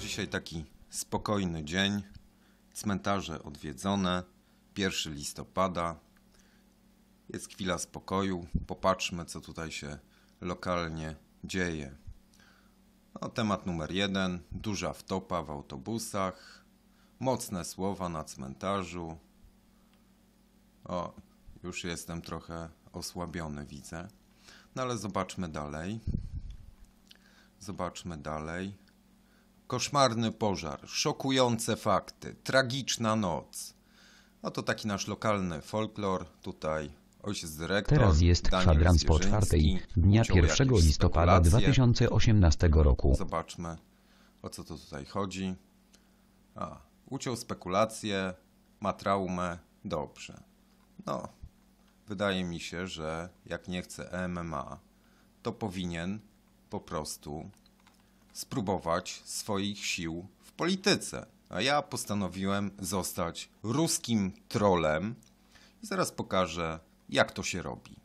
dzisiaj taki spokojny dzień. Cmentarze odwiedzone. 1 listopada. Jest chwila spokoju. Popatrzmy, co tutaj się lokalnie dzieje. No, temat numer jeden. Duża wtopa w autobusach. Mocne słowa na cmentarzu. O, już jestem trochę osłabiony, widzę. No ale zobaczmy dalej. Zobaczmy dalej koszmarny pożar, szokujące fakty, tragiczna noc. No to taki nasz lokalny folklor tutaj. Ojciec dyrektor, Teraz jest Daniel kwadrans po czwartej dnia 1 listopada 2018 roku. Zobaczmy, o co to tutaj chodzi. A, uciął spekulacje, ma traumę, dobrze. No, wydaje mi się, że jak nie chce MMA, to powinien po prostu spróbować swoich sił w polityce. A ja postanowiłem zostać ruskim trolem i zaraz pokażę, jak to się robi.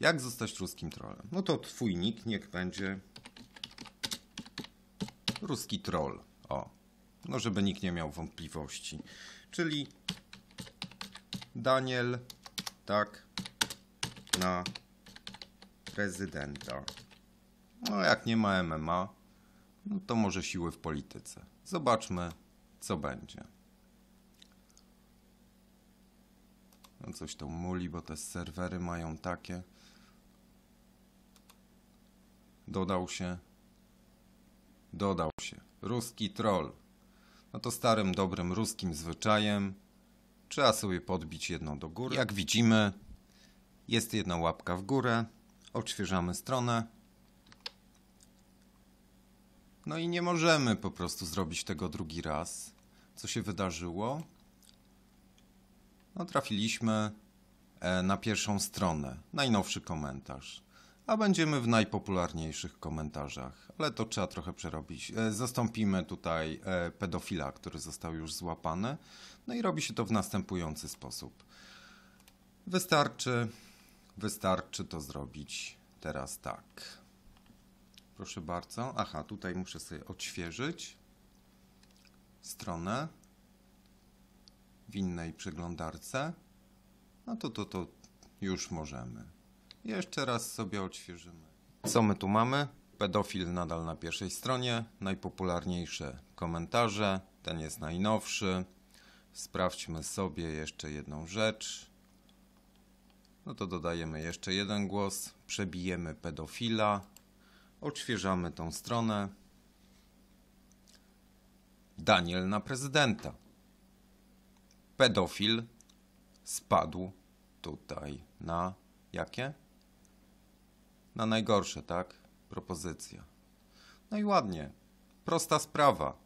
Jak zostać ruskim trolem? No to twój nick niech będzie ruski troll. O, no żeby nikt nie miał wątpliwości. Czyli Daniel, tak, na prezydenta. No jak nie ma MMA, no to może siły w polityce. Zobaczmy, co będzie. No coś to muli, bo te serwery mają takie. Dodał się. Dodał się. Ruski troll. No to starym, dobrym ruskim zwyczajem. Trzeba sobie podbić jedną do góry. Jak widzimy, jest jedna łapka w górę. Odświeżamy stronę. No i nie możemy po prostu zrobić tego drugi raz. Co się wydarzyło? No trafiliśmy e, na pierwszą stronę, najnowszy komentarz. A będziemy w najpopularniejszych komentarzach, ale to trzeba trochę przerobić. E, zastąpimy tutaj e, pedofila, który został już złapany. No i robi się to w następujący sposób. Wystarczy, wystarczy to zrobić teraz tak. Proszę bardzo. Aha, tutaj muszę sobie odświeżyć stronę w innej przeglądarce. No to to, to już możemy. Jeszcze raz sobie odświeżymy. Co my tu mamy? Pedofil nadal na pierwszej stronie. Najpopularniejsze komentarze. Ten jest najnowszy. Sprawdźmy sobie jeszcze jedną rzecz. No to dodajemy jeszcze jeden głos. Przebijemy pedofila. Odświeżamy tą stronę. Daniel na prezydenta. Pedofil spadł tutaj na jakie? Na najgorsze, tak? Propozycja. No i ładnie. Prosta sprawa.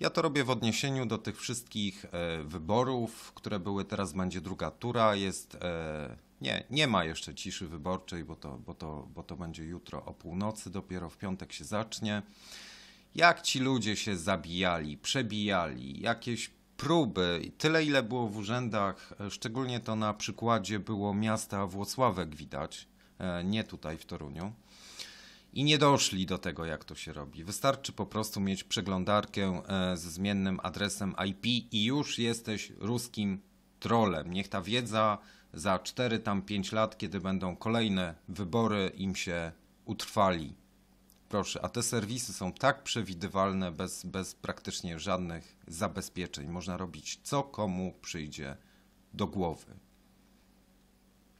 Ja to robię w odniesieniu do tych wszystkich e, wyborów, które były. Teraz będzie druga tura. Jest e, nie, nie ma jeszcze ciszy wyborczej, bo to, bo, to, bo to będzie jutro o północy, dopiero w piątek się zacznie. Jak ci ludzie się zabijali, przebijali, jakieś próby, tyle ile było w urzędach, e, szczególnie to na przykładzie było miasta Włocławek widać, e, nie tutaj w Toruniu. I nie doszli do tego, jak to się robi. Wystarczy po prostu mieć przeglądarkę ze zmiennym adresem IP i już jesteś ruskim trolem. Niech ta wiedza za 4 tam 5 lat, kiedy będą kolejne wybory, im się utrwali. Proszę, a te serwisy są tak przewidywalne, bez, bez praktycznie żadnych zabezpieczeń. Można robić co komu przyjdzie do głowy.